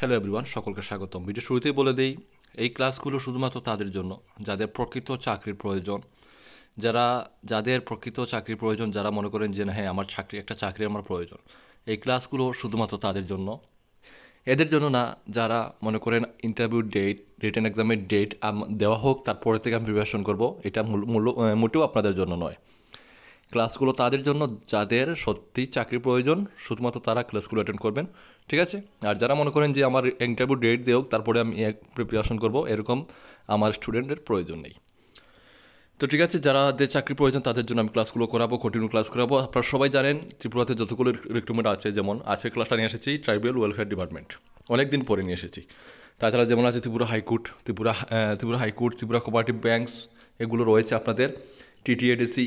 Hello everyone সকলকে স্বাগতম video শুরুতেই বলে দেই এই ক্লাসগুলো শুধুমাত্র তাদের জন্য যাদের প্রকৃত চাকরির প্রয়োজন যারা যাদের প্রকৃত চাকরির প্রয়োজন যারা মনে করেন যে হ্যাঁ আমার চাকরি একটা চাকরি আমার প্রয়োজন এই ক্লাসগুলো শুধুমাত্র তাদের জন্য এদের জন্য না যারা মনে করেন ইন্টারভিউ ডেট রিটার্ন এক্সামের ডেট দেওয়া হোক তারপরে থেকে আমি প্রিপারেশন করবো এটা মূল মোটেও আপনাদের জন্য নয় ক্লাসগুলো তাদের জন্য যাদের সত্যি চাকরি প্রয়োজন শুধুমাত্র তারা ক্লাসগুলো অ্যাটেন্ড করবেন ঠিক আছে আর যারা মনে করেন যে আমার ইন্টারভিউ ডেট দেওক তারপরে আমি প্রিপারেশন করবো এরকম আমার স্টুডেন্টের প্রয়োজন নেই তো ঠিক আছে যাদের চাকরি প্রয়োজন তাদের জন্য আমি ক্লাসগুলো করাবো কন্টিনিউ ক্লাস করাবো আপনারা সবাই জানেন ত্রিপুরাতে যতগুলো রিক্রুটমেন্ট আছে যেমন আজকে ক্লাসটা নিয়ে এসেছি ট্রাইবাল ওয়েলফেয়ার ডিপার্টমেন্ট অনেক দিন পরে নিয়ে এসেছি তাছাড়া যেমন আছে Tripura high court Tripura Tripura high court Tripura cooperative banks এগুলো রয়েছে আপনাদের টিটিএডিসি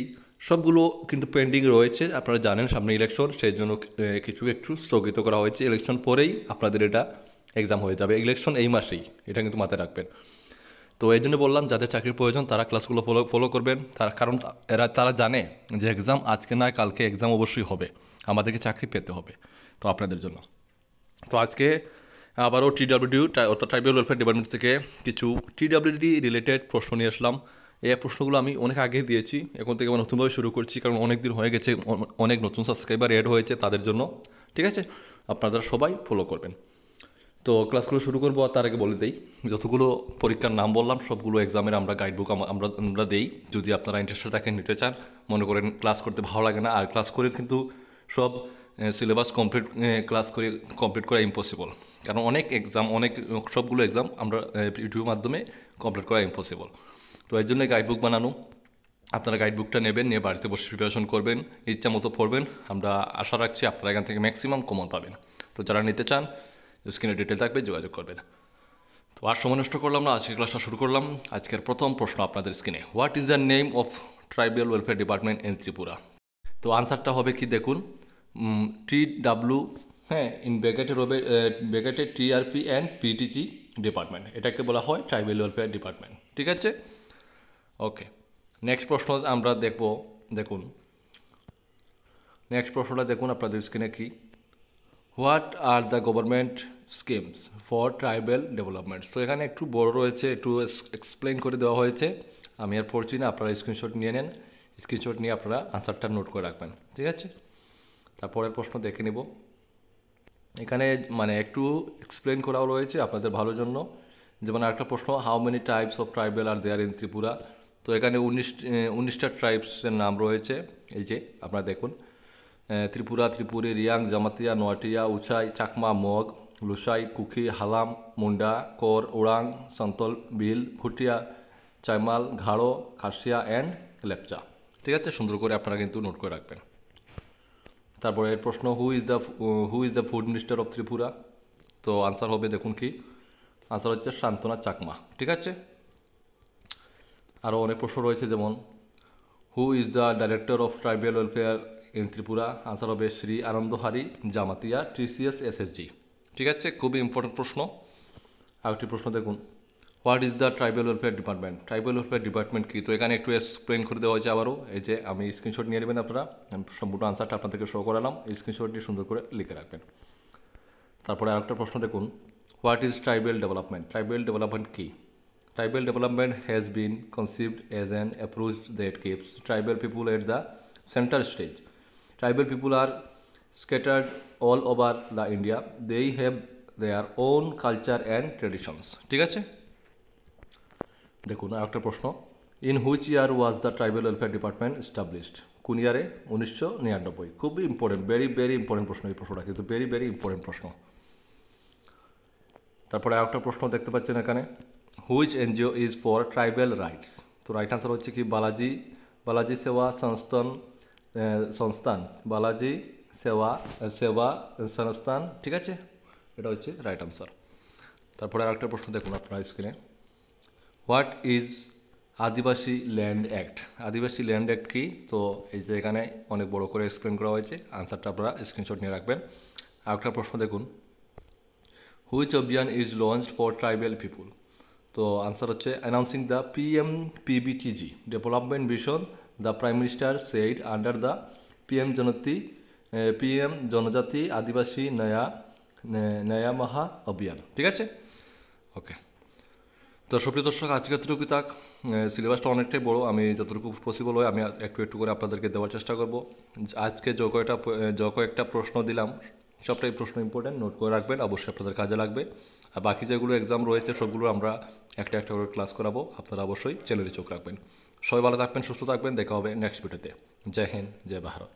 সবগুলো কিন্তু পেন্ডিং রয়েছে আপনারা জানেন সামনে ইলেকশন সেই জন্য কিছু একটু স্থগিত করা হয়েছে ইলেকশন পরেই আপনাদের এটা এক্সাম হয়ে যাবে ইলেকশন এই মাসেই এটা কিন্তু মাথায় রাখবেন তো এই জন্য বললাম যাদের চাকরির প্রয়োজন তারা ক্লাসগুলো ফলো ফলো করবেন তার কারণ এরা তারা জানে যে এক্সাম আজকে না কালকে এক্সাম অবশ্যই হবে আমাদেরকে চাকরি পেতে হবে তো আপনাদের জন্য তো আজকে আবারও টিডাব্লিউডি অর্থাৎ ট্রাইবাল ওয়েলফেয়ার ডিপার্টমেন্ট থেকে কিছু টিডাব্লিউডি রিলেটেড প্রশ্ন নিয়ে আসলাম এই প্রশ্নগুলো আমি অনেক আগে দিয়েছি এখন থেকে আমি নতুনভাবে শুরু করছি কারণ অনেক দিন হয়ে গেছে অনেক নতুন সাবস্ক্রাইবার অ্যাড হয়েছে তাদের জন্য ঠিক আছে আপনারা সবাই ফলো করবেন তো ক্লাসগুলো শুরু করবো তার আগে বলে দেই যতগুলো পরীক্ষার নাম বললাম সবগুলো এক্সামের আমরা গাইড বুক আমরা আমরা দেই যদি আপনারা ইন্টারেস্টেড থাকেন নিতে চান মনে করেন ক্লাস করতে ভালো লাগে না আর ক্লাস করে কিন্তু সব সিলেবাস কমপ্লিট ক্লাস করে কমপ্লিট করা ইম্পসিবল কারণ অনেক এক্সাম অনেক সবগুলো এক্সাম আমরা ইউটিউবের মাধ্যমে কমপ্লিট করা ইম্পসিবল তো এর জন্য গাইড বুক বানানো আপনারা গাইড বুকটা নেবেন নিয়ে বাড়িতে বসে প্রিপারেশন করবেন ইচ্ছা মতো পড়বেন আমরা আশা রাখছি আপনারা এখান থেকে ম্যাক্সিমাম কমন পাবেন তো যারা নিতে চান স্ক্রিনে ডিটেল থাকবে যোগাযোগ করবেন তো আর সময় নষ্ট করলাম না আজকের ক্লাসটা শুরু করলাম আজকের প্রথম প্রশ্ন আপনাদের স্ক্রিনে what is the name of tribal welfare department in Tripura তো আনসারটা হবে কি দেখুন টি ডাব্লু হ্যাঁ ইন ব্যাকেটে রবে ব্যাকেটে টিআরপি অ্যান্ড পিটিজি ডিপার্টমেন্ট এটাকে বলা হয় ট্রাইবাল ওয়েলফেয়ার ডিপার্টমেন্ট ঠিক আছে ওকে নেক্সট প্রশ্ন আমরা দেখব দেখুন নেক্সট প্রশ্নটা দেখুন আপনাদের স্ক্রিনে কি what are the government schemes for tribal development তো এখানে একটু বড় রয়েছে একটু এক্সপ্লেন করে দেওয়া হয়েছে আমি আর পড়ছি না আপনারা স্ক্রিনশট নিয়ে নেন স্ক্রিনশট নিয়ে আপনারা আনসারটা নোট করে রাখবেন ঠিক আছে তারপরের প্রশ্ন দেখে নেব এখানে মানে একটু এক্সপ্লেন করাও রয়েছে আপনাদের ভালোর জন্য যেমন আরেকটা প্রশ্ন how many types of tribal are there in Tripura তো এখানে উনিশ উনিশটা ট্রাইবসের নাম রয়েছে এই যে আপনারা দেখুন ত্রিপুরা ত্রিপুরি রিয়াং জামাতিয়া নোয়াটিয়া উচাই চাকমা মগ লুসাই কুকি হালাম মুন্ডা কর ওড়াং সন্তল বিল ভুটিয়া চাইমাল ঘাড়ো খাসিয়া অ্যান্ড লেপচা ঠিক আছে সুন্দর করে আপনারা কিন্তু নোট করে রাখবেন তারপরে প্রশ্ন who is the who is the food minister of Tripura তো আনসার হবে দেখুন কি আনসার হচ্ছে সান্ত্বনা চাকমা ঠিক আছে আরও অনেক প্রশ্ন রয়েছে যেমন who is the director of tribal welfare in Tripura answer হবে শ্রী আনন্দহারি জামাতিয়া টিসিএস এসএসজি ঠিক আছে খুবই ইম্পর্টেন্ট প্রশ্ন আরেকটি প্রশ্ন দেখুন what is the tribal welfare department tribal welfare department কী তো এখানে একটু এক্সপ্লেন করে দেওয়া হয়েছে আবারও এই যে আমি স্ক্রিনশট নিয়ে নেবেন আপনারা সম্পূর্ণ আনসারটা আপনাদেরকে শো করালাম এই স্ক্রিনশটটি সুন্দর করে লিখে রাখবেন তারপরে আরেকটা প্রশ্ন দেখুন what is tribal development tribal development কী Tribal development has been conceived as an approach that keeps tribal people at the center stage. Tribal people are scattered all over the India. They have their own culture and traditions. ঠিক আছে দেখুন আরেকটা প্রশ্ন in which year was the tribal welfare department established কোন ইয়ারে উনিশশো নিরানব্বই খুবই ইম্পর্টেন্ট ভেরি ভেরি ইম্পর্টেন্ট প্রশ্ন এই প্রশ্নটা কিন্তু ভেরি ভেরি ইম্পর্টেন্ট প্রশ্ন তারপরে আরেকটা প্রশ্ন দেখতে পাচ্ছেন এখানে which NGO is for tribal rights তো রাইট আনসার হচ্ছে কি বালাজি বালাজি সেবা সংস্থান সংস্থান বালাজি সেবা সেবা সংস্থান ঠিক আছে এটা হচ্ছে রাইট আনসার তারপরে আরেকটা প্রশ্ন দেখুন আপনার স্ক্রিনে what is Adivasi land act Adivasi land act কি তো এই যে এখানে অনেক বড় করে এক্সপ্লেন করা হয়েছে আনসারটা আপনারা স্ক্রিনশট নিয়ে রাখবেন আরেকটা প্রশ্ন দেখুন which abhiyan is launched for tribal people তো আনসার হচ্ছে announcing the P M PVTG development vision the prime minister said under the P M জনতি পি এম জনজাতি আদিবাসী নয়া নয়া মহা অভিযান ঠিক আছে ওকে তো সুপ্রিয় দর্শক আজকে এতটুকু তাক সিলেবাসটা অনেকটাই বড় আমি যতটুকু পসিবল হয় আমি একটু একটু করে আপনাদেরকে দেওয়ার চেষ্টা করব আজকে যে কয়েকটা যে কয়েকটা প্রশ্ন দিলাম সবটাই প্রশ্ন ইম্পর্ট্যান্ট নোট করে রাখবেন অবশ্যই আপনাদের কাজে লাগবে আর বাকি যেগুলো এক্সাম রয়েছে সবগুলো আমরা একটা একটা করে ক্লাস করাবো আপনারা অবশ্যই চ্যানেলে চোখ রাখবেন সবাই ভালো থাকবেন সুস্থ থাকবেন দেখা হবে নেক্সট ভিডিওতে জয় হিন্দ জয় ভারত